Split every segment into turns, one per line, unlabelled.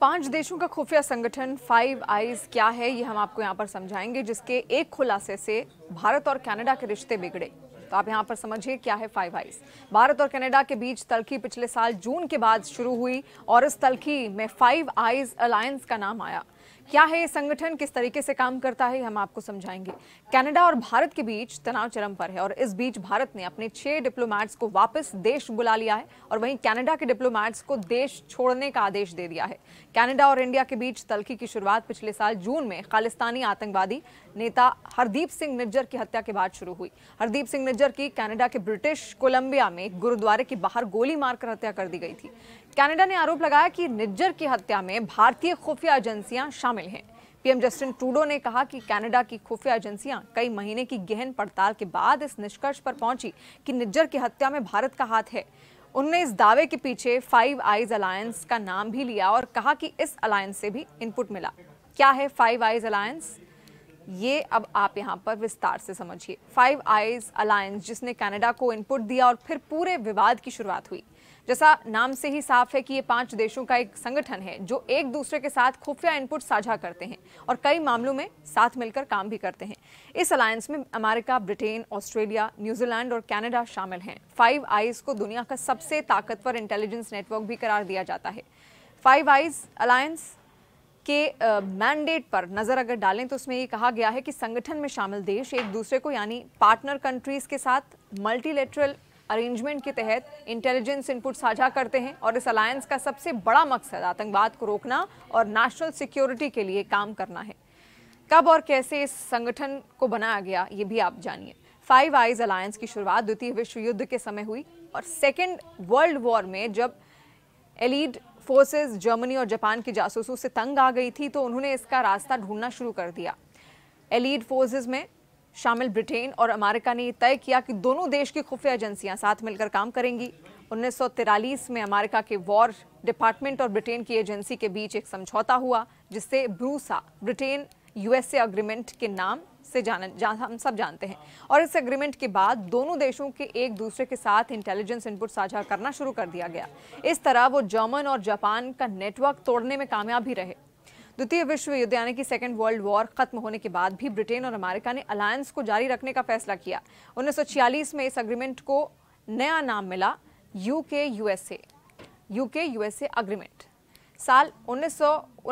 पांच देशों का खुफिया संगठन फाइव आईज क्या है ये हम आपको यहाँ पर समझाएंगे जिसके एक खुलासे से भारत और कनाडा के रिश्ते बिगड़े तो आप यहाँ पर समझिए क्या है फाइव आईज भारत और कनाडा के बीच तलखी पिछले साल जून के बाद शुरू हुई और इस तलखी में फाइव आईज अलायंस का नाम आया क्या है ये संगठन किस तरीके से काम करता है हम आपको समझाएंगे कनाडा और भारत के बीच तनाव चरम पर है और इस बीच भारत ने अपने छह डिप्लोमैट्स को वापस देश बुला लिया है और वहीं कनाडा के डिप्लोमैट्स को देश छोड़ने का आदेश दे दिया है कनाडा और इंडिया के बीच तलखी की शुरुआत पिछले साल जून में खालिस्तानी आतंकवादी नेता हरदीप सिंह निज्जर की हत्या के बाद शुरू हुई हरदीप सिंह निज्जर की कैनेडा के ब्रिटिश कोलंबिया में गुरुद्वारे के बाहर गोली मारकर हत्या कर दी गई थी कनाडा ने आरोप लगाया कि निज्जर की हत्या में भारतीय खुफिया एजेंसियां शामिल हैं पीएम जस्टिन ट्रूडो ने कहा कि कनाडा की खुफिया एजेंसियां कई महीने की गहन पड़ताल के बाद इस निष्कर्ष पर पहुंची कि निज्जर की हत्या में भारत का हाथ है उनने इस दावे के पीछे फाइव आइज अलायंस का नाम भी लिया और कहा कि इस अलायंस से भी इनपुट मिला क्या है फाइव आइज अलायंस ये अब आप यहाँ पर विस्तार से समझिए फाइव आइज अलायंस जिसने कनाडा को इनपुट दिया और फिर पूरे विवाद की शुरुआत हुई जैसा नाम से ही साफ है कि ये पांच देशों का एक संगठन है जो एक दूसरे के साथ खुफिया इनपुट साझा करते हैं और कई मामलों में साथ मिलकर काम भी करते हैं इस अलायंस में अमेरिका ब्रिटेन ऑस्ट्रेलिया न्यूजीलैंड और कनाडा शामिल हैं फाइव आईज को दुनिया का सबसे ताकतवर इंटेलिजेंस नेटवर्क भी करार दिया जाता है फाइव आईज अलायंस के मैंडेट uh, पर नज़र अगर डालें तो उसमें ये कहा गया है कि संगठन में शामिल देश एक दूसरे को यानी पार्टनर कंट्रीज़ के साथ मल्टीलेटरल अरेंजमेंट के तहत इंटेलिजेंस इनपुट साझा करते हैं और इस अलायंस का सबसे बड़ा मकसद आतंकवाद को रोकना और नेशनल सिक्योरिटी के लिए काम करना है कब और कैसे इस संगठन को बनाया गया ये भी आप जानिए फाइव आइज अलायंस की शुरुआत द्वितीय विश्व युद्ध के समय हुई और सेकेंड वर्ल्ड वॉर में जब एलिड फोर्सेस जर्मनी और जापान की जासूसों से तंग आ गई थी तो उन्होंने इसका रास्ता ढूंढना शुरू कर दिया एलिड फोर्सेस में शामिल ब्रिटेन और अमेरिका ने तय किया कि दोनों देश की खुफिया एजेंसियां साथ मिलकर काम करेंगी उन्नीस में अमेरिका के वॉर डिपार्टमेंट और ब्रिटेन की एजेंसी के बीच एक समझौता हुआ जिससे ब्रूसा ब्रिटेन यूएसए अग्रीमेंट के नाम से जान जा, हम सब जानते हैं और इस अग्रीमेंट के बाद दोनों देशों के एक दूसरे के साथ इंटेलिजेंस इनपुट साझा करना शुरू कर दिया गया इस तरह वो जर्मन और जापान का नेटवर्क तोड़ने में कामयाब भी रहे द्वितीय विश्व युद्ध यानी कि सेकेंड वर्ल्ड वॉर खत्म होने के बाद भी ब्रिटेन और अमेरिका ने अलायंस को जारी रखने का फैसला किया उन्नीस में इस अग्रीमेंट को नया नाम मिला UK USA UK USA agreement साल उन्नीस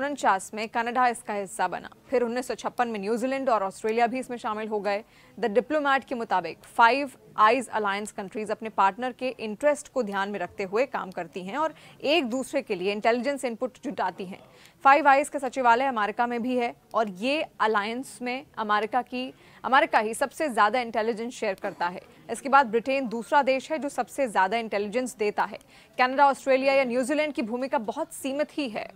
उनचास में कनाडा इसका हिस्सा बना फिर उन्नीस में न्यूजीलैंड और ऑस्ट्रेलिया भी इसमें शामिल हो गए द डिप्लोमैट के मुताबिक फाइव आइज अलायंस कंट्रीज अपने पार्टनर के इंटरेस्ट को ध्यान में रखते हुए काम करती हैं और एक दूसरे के लिए इंटेलिजेंस इनपुट जुटाती हैं फाइव आइज का सचिवालय अमेरिका में भी है और ये अलायंस में अमेरिका की अमेरिका ही सबसे ज़्यादा इंटेलिजेंस शेयर करता है इसके बाद ब्रिटेन दूसरा देश है जो सबसे ज़्यादा इंटेलिजेंस देता है कनाडा ऑस्ट्रेलिया या न्यूजीलैंड की भूमिका बहुत सीमित ही है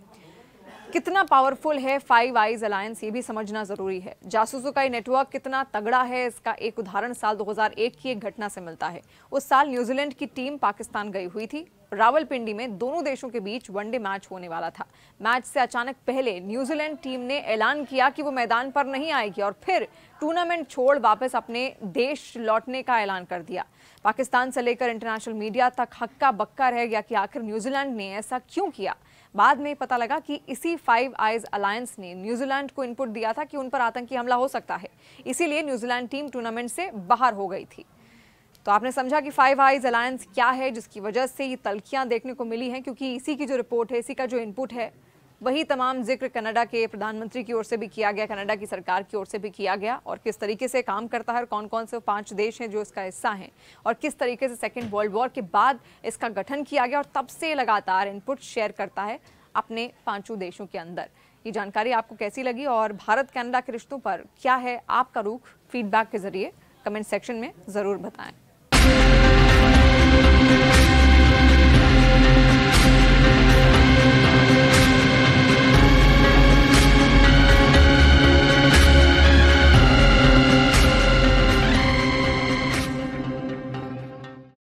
कितना पावरफुल है फाइव आईज अलायंस ये भी समझना ज़रूरी है जासूसों का ये नेटवर्क कितना तगड़ा है इसका एक उदाहरण साल 2001 की एक घटना से मिलता है उस साल न्यूजीलैंड की टीम पाकिस्तान गई हुई थी रावलपिंडी में दोनों देशों के बीच वनडे मैच होने वाला था मैच से अचानक पहले न्यूजीलैंड टीम ने ऐलान किया कि वो मैदान पर नहीं आएगी और फिर टूर्नामेंट छोड़ वापस अपने देश लौटने का ऐलान कर दिया पाकिस्तान से लेकर इंटरनेशनल मीडिया तक हक्का बक्का रह गया कि आखिर न्यूजीलैंड ने ऐसा क्यों किया बाद में पता लगा कि इसी फाइव आइज अलायंस ने न्यूजीलैंड को इनपुट दिया था कि उन पर आतंकी हमला हो सकता है इसीलिए न्यूजीलैंड टीम टूर्नामेंट से बाहर हो गई थी तो आपने समझा कि फाइव आइज अलायंस क्या है जिसकी वजह से ये तलखियां देखने को मिली हैं क्योंकि इसी की जो रिपोर्ट है इसी का जो इनपुट है वही तमाम जिक्र कनाडा के प्रधानमंत्री की ओर से भी किया गया कनाडा की सरकार की ओर से भी किया गया और किस तरीके से काम करता है और कौन कौन से पांच देश हैं जो इसका हिस्सा हैं और किस तरीके से सेकेंड वर्ल्ड वॉर के बाद इसका गठन किया गया और तब से लगातार इनपुट शेयर करता है अपने पांचों देशों के अंदर ये जानकारी आपको कैसी लगी और भारत कनाडा के रिश्तों पर क्या है आपका रुख फीडबैक के जरिए कमेंट सेक्शन में ज़रूर बताएँ